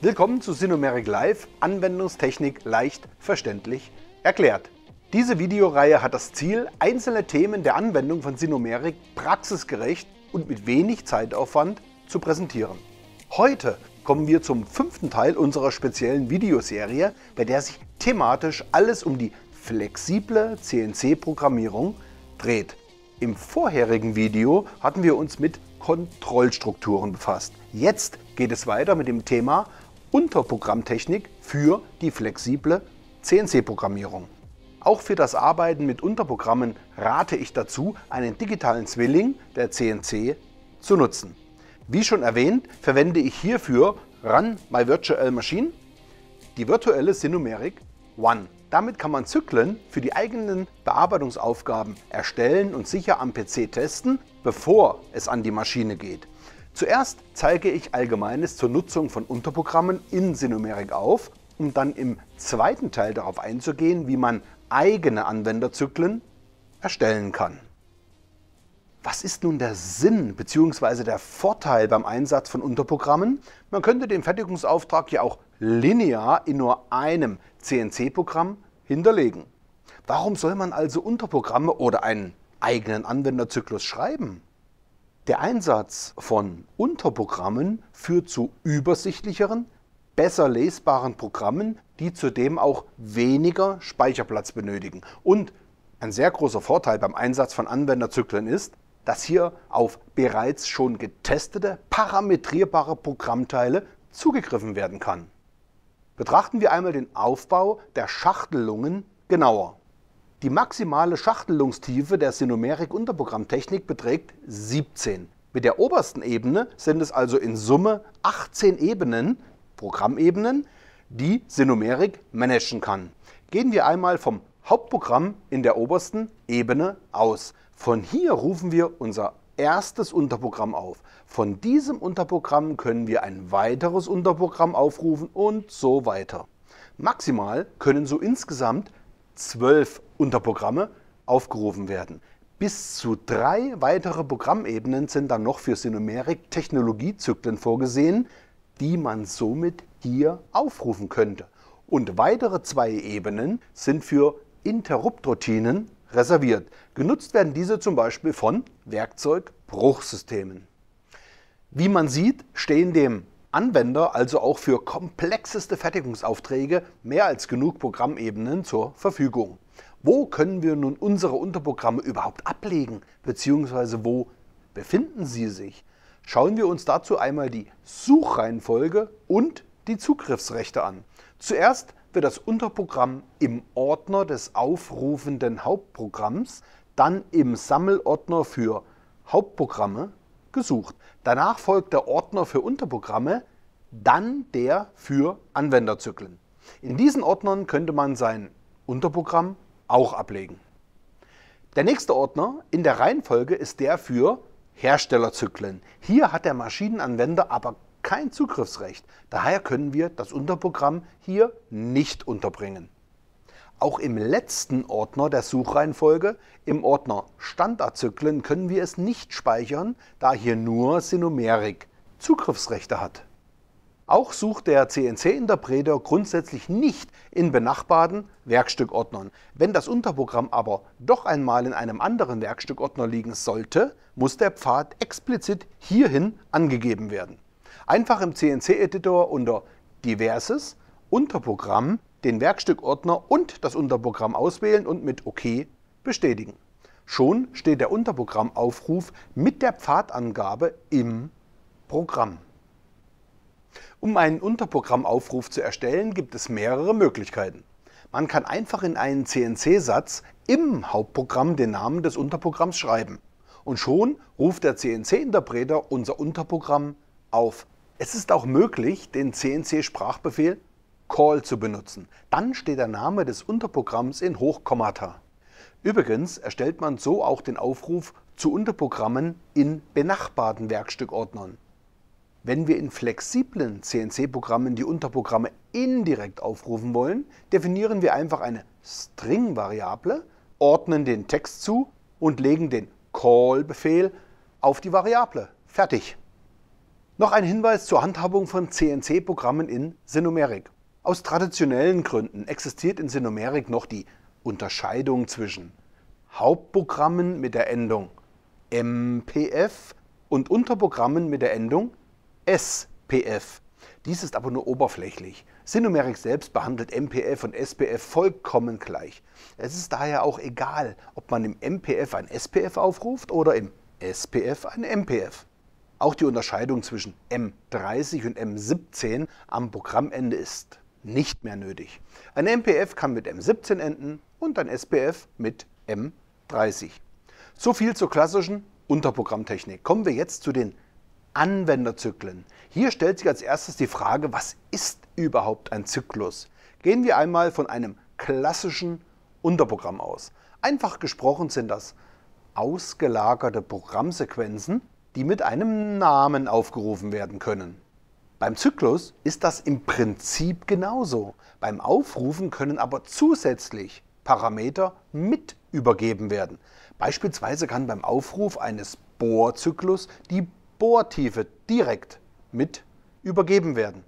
Willkommen zu Sinomeric Live, Anwendungstechnik leicht verständlich erklärt. Diese Videoreihe hat das Ziel, einzelne Themen der Anwendung von Sinomeric praxisgerecht und mit wenig Zeitaufwand zu präsentieren. Heute kommen wir zum fünften Teil unserer speziellen Videoserie, bei der sich thematisch alles um die flexible CNC-Programmierung dreht. Im vorherigen Video hatten wir uns mit Kontrollstrukturen befasst. Jetzt geht es weiter mit dem Thema Unterprogrammtechnik für die flexible CNC-Programmierung. Auch für das Arbeiten mit Unterprogrammen rate ich dazu, einen digitalen Zwilling der CNC zu nutzen. Wie schon erwähnt, verwende ich hierfür Run My Virtual Machine, die virtuelle Sinumerik One. Damit kann man Zyklen für die eigenen Bearbeitungsaufgaben erstellen und sicher am PC testen, bevor es an die Maschine geht. Zuerst zeige ich Allgemeines zur Nutzung von Unterprogrammen in Sinomeric auf, um dann im zweiten Teil darauf einzugehen, wie man eigene Anwenderzyklen erstellen kann. Was ist nun der Sinn bzw. der Vorteil beim Einsatz von Unterprogrammen? Man könnte den Fertigungsauftrag ja auch linear in nur einem CNC-Programm hinterlegen. Warum soll man also Unterprogramme oder einen eigenen Anwenderzyklus schreiben? Der Einsatz von Unterprogrammen führt zu übersichtlicheren, besser lesbaren Programmen, die zudem auch weniger Speicherplatz benötigen. Und ein sehr großer Vorteil beim Einsatz von Anwenderzyklen ist, dass hier auf bereits schon getestete, parametrierbare Programmteile zugegriffen werden kann. Betrachten wir einmal den Aufbau der Schachtelungen genauer. Die maximale Schachtelungstiefe der Sinumerik-Unterprogrammtechnik beträgt 17. Mit der obersten Ebene sind es also in Summe 18 Ebenen, Programmebenen, die Sinumerik managen kann. Gehen wir einmal vom Hauptprogramm in der obersten Ebene aus. Von hier rufen wir unser erstes Unterprogramm auf. Von diesem Unterprogramm können wir ein weiteres Unterprogramm aufrufen und so weiter. Maximal können so insgesamt zwölf Unterprogramme aufgerufen werden. Bis zu drei weitere Programmebenen sind dann noch für Sinumerik Technologiezyklen vorgesehen, die man somit hier aufrufen könnte. Und weitere zwei Ebenen sind für Interruptroutinen reserviert. Genutzt werden diese zum Beispiel von Werkzeugbruchsystemen. Wie man sieht, stehen dem Anwender also auch für komplexeste Fertigungsaufträge mehr als genug Programmebenen zur Verfügung. Wo können wir nun unsere Unterprogramme überhaupt ablegen, beziehungsweise wo befinden sie sich? Schauen wir uns dazu einmal die Suchreihenfolge und die Zugriffsrechte an. Zuerst wird das Unterprogramm im Ordner des aufrufenden Hauptprogramms, dann im Sammelordner für Hauptprogramme gesucht. Danach folgt der Ordner für Unterprogramme, dann der für Anwenderzyklen. In diesen Ordnern könnte man sein Unterprogramm auch ablegen. Der nächste Ordner in der Reihenfolge ist der für Herstellerzyklen. Hier hat der Maschinenanwender aber kein Zugriffsrecht. Daher können wir das Unterprogramm hier nicht unterbringen. Auch im letzten Ordner der Suchreihenfolge, im Ordner Standardzyklen, können wir es nicht speichern, da hier nur Sinomerik Zugriffsrechte hat. Auch sucht der CNC Interpreter grundsätzlich nicht in benachbarten Werkstückordnern. Wenn das Unterprogramm aber doch einmal in einem anderen Werkstückordner liegen sollte, muss der Pfad explizit hierhin angegeben werden. Einfach im CNC-Editor unter Diverses, Unterprogramm, den Werkstückordner und das Unterprogramm auswählen und mit OK bestätigen. Schon steht der Unterprogrammaufruf mit der Pfadangabe im Programm. Um einen Unterprogrammaufruf zu erstellen, gibt es mehrere Möglichkeiten. Man kann einfach in einen CNC-Satz im Hauptprogramm den Namen des Unterprogramms schreiben. Und schon ruft der CNC-Interpreter unser Unterprogramm auf. Es ist auch möglich, den CNC-Sprachbefehl call zu benutzen. Dann steht der Name des Unterprogramms in Hochkommata. Übrigens erstellt man so auch den Aufruf zu Unterprogrammen in benachbarten Werkstückordnern. Wenn wir in flexiblen CNC-Programmen die Unterprogramme indirekt aufrufen wollen, definieren wir einfach eine String-Variable, ordnen den Text zu und legen den Call-Befehl auf die Variable. Fertig. Noch ein Hinweis zur Handhabung von CNC-Programmen in Sinomeric. Aus traditionellen Gründen existiert in Sinomeric noch die Unterscheidung zwischen Hauptprogrammen mit der Endung MPF und Unterprogrammen mit der Endung SPF. Dies ist aber nur oberflächlich. Sinomeric selbst behandelt MPF und SPF vollkommen gleich. Es ist daher auch egal, ob man im MPF ein SPF aufruft oder im SPF ein MPF. Auch die Unterscheidung zwischen M30 und M17 am Programmende ist nicht mehr nötig. Ein MPF kann mit M17 enden und ein SPF mit M30. So viel zur klassischen Unterprogrammtechnik. Kommen wir jetzt zu den Anwenderzyklen. Hier stellt sich als erstes die Frage, was ist überhaupt ein Zyklus? Gehen wir einmal von einem klassischen Unterprogramm aus. Einfach gesprochen sind das ausgelagerte Programmsequenzen, die mit einem Namen aufgerufen werden können. Beim Zyklus ist das im Prinzip genauso. Beim Aufrufen können aber zusätzlich Parameter mit übergeben werden. Beispielsweise kann beim Aufruf eines Bohrzyklus die Bohrtiefe direkt mit übergeben werden.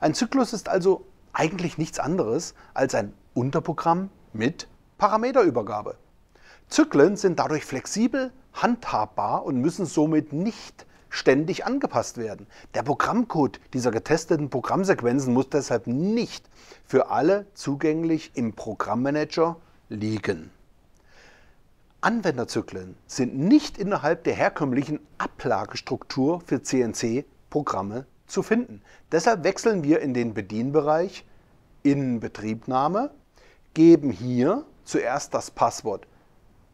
Ein Zyklus ist also eigentlich nichts anderes als ein Unterprogramm mit Parameterübergabe. Zyklen sind dadurch flexibel, handhabbar und müssen somit nicht ständig angepasst werden. Der Programmcode dieser getesteten Programmsequenzen muss deshalb nicht für alle zugänglich im Programmmanager liegen. Anwenderzyklen sind nicht innerhalb der herkömmlichen Ablagestruktur für CNC-Programme zu finden. Deshalb wechseln wir in den Bedienbereich Inbetriebnahme, geben hier zuerst das Passwort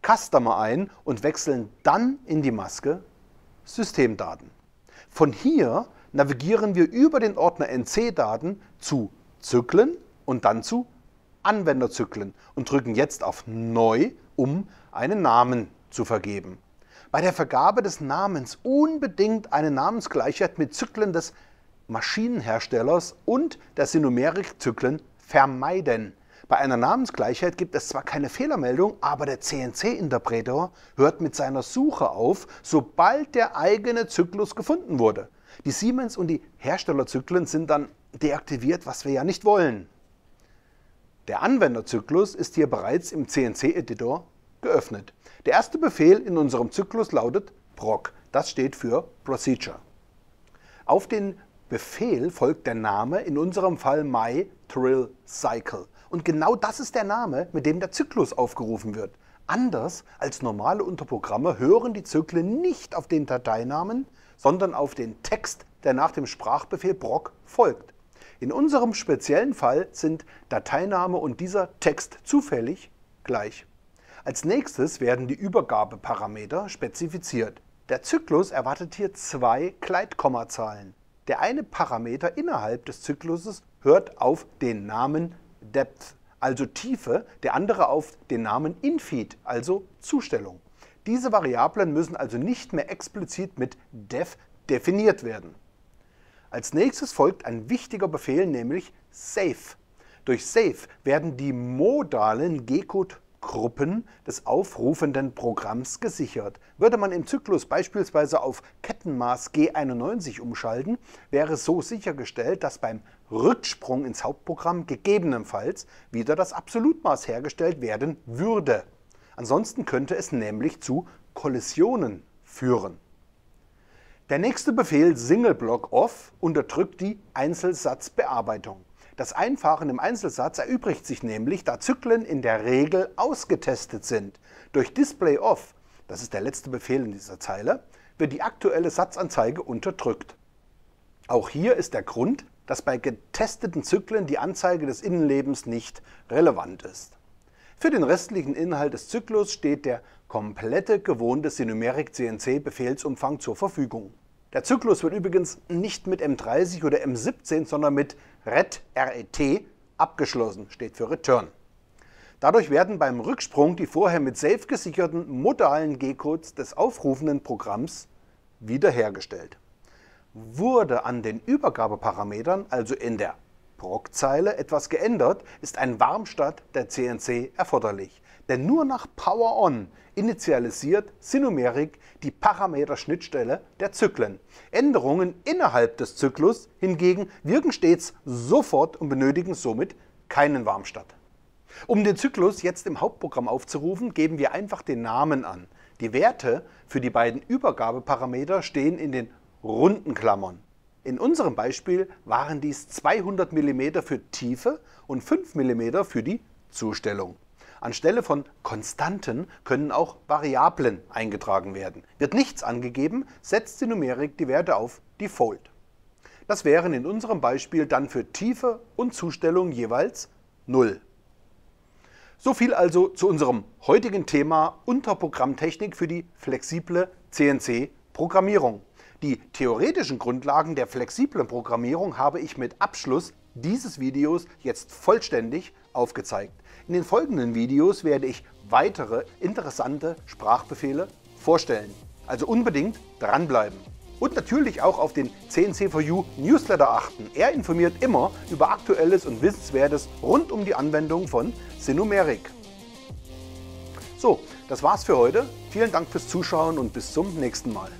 Customer ein und wechseln dann in die Maske Systemdaten. Von hier navigieren wir über den Ordner NC-Daten zu Zyklen und dann zu Anwenderzyklen und drücken jetzt auf Neu um einen Namen zu vergeben. Bei der Vergabe des Namens unbedingt eine Namensgleichheit mit Zyklen des Maschinenherstellers und der sinumerik vermeiden. Bei einer Namensgleichheit gibt es zwar keine Fehlermeldung, aber der CNC-Interpreter hört mit seiner Suche auf, sobald der eigene Zyklus gefunden wurde. Die Siemens- und die Herstellerzyklen sind dann deaktiviert, was wir ja nicht wollen. Der Anwenderzyklus ist hier bereits im CNC-Editor geöffnet. Der erste Befehl in unserem Zyklus lautet PROC. Das steht für Procedure. Auf den Befehl folgt der Name, in unserem Fall My Trill Cycle. Und genau das ist der Name, mit dem der Zyklus aufgerufen wird. Anders als normale Unterprogramme hören die Zyklen nicht auf den Dateinamen, sondern auf den Text, der nach dem Sprachbefehl PROC folgt. In unserem speziellen Fall sind Dateiname und dieser Text zufällig gleich. Als nächstes werden die Übergabeparameter spezifiziert. Der Zyklus erwartet hier zwei Gleitkommazahlen. Der eine Parameter innerhalb des Zykluses hört auf den Namen Depth, also Tiefe, der andere auf den Namen Infeed, also Zustellung. Diese Variablen müssen also nicht mehr explizit mit def definiert werden. Als nächstes folgt ein wichtiger Befehl, nämlich Save. Durch Save werden die modalen G-Code-Gruppen des aufrufenden Programms gesichert. Würde man im Zyklus beispielsweise auf Kettenmaß G91 umschalten, wäre so sichergestellt, dass beim Rücksprung ins Hauptprogramm gegebenenfalls wieder das Absolutmaß hergestellt werden würde. Ansonsten könnte es nämlich zu Kollisionen führen. Der nächste Befehl Single-Block-Off unterdrückt die Einzelsatzbearbeitung. Das Einfahren im Einzelsatz erübrigt sich nämlich, da Zyklen in der Regel ausgetestet sind. Durch Display-Off, das ist der letzte Befehl in dieser Zeile, wird die aktuelle Satzanzeige unterdrückt. Auch hier ist der Grund, dass bei getesteten Zyklen die Anzeige des Innenlebens nicht relevant ist. Für den restlichen Inhalt des Zyklus steht der komplette gewohnte Sinumerik CNC Befehlsumfang zur Verfügung. Der Zyklus wird übrigens nicht mit M30 oder M17, sondern mit RET, RET abgeschlossen, steht für Return. Dadurch werden beim Rücksprung die vorher mit Safe gesicherten modalen G-Codes des aufrufenden Programms wiederhergestellt. Wurde an den Übergabeparametern, also in der PROC-Zeile, etwas geändert, ist ein Warmstart der CNC erforderlich. Denn nur nach Power-On initialisiert Sinumerik die Parameterschnittstelle der Zyklen. Änderungen innerhalb des Zyklus hingegen wirken stets sofort und benötigen somit keinen Warmstart. Um den Zyklus jetzt im Hauptprogramm aufzurufen, geben wir einfach den Namen an. Die Werte für die beiden Übergabeparameter stehen in den runden Klammern. In unserem Beispiel waren dies 200 mm für Tiefe und 5 mm für die Zustellung. Anstelle von Konstanten können auch Variablen eingetragen werden. Wird nichts angegeben, setzt die Numerik die Werte auf Default. Das wären in unserem Beispiel dann für Tiefe und Zustellung jeweils 0. So viel also zu unserem heutigen Thema Unterprogrammtechnik für die flexible CNC-Programmierung. Die theoretischen Grundlagen der flexiblen Programmierung habe ich mit Abschluss dieses Videos jetzt vollständig aufgezeigt. In den folgenden Videos werde ich weitere interessante Sprachbefehle vorstellen. Also unbedingt dranbleiben. Und natürlich auch auf den CNC4U Newsletter achten. Er informiert immer über Aktuelles und Wissenswertes rund um die Anwendung von Sinumerik. So, das war's für heute. Vielen Dank fürs Zuschauen und bis zum nächsten Mal.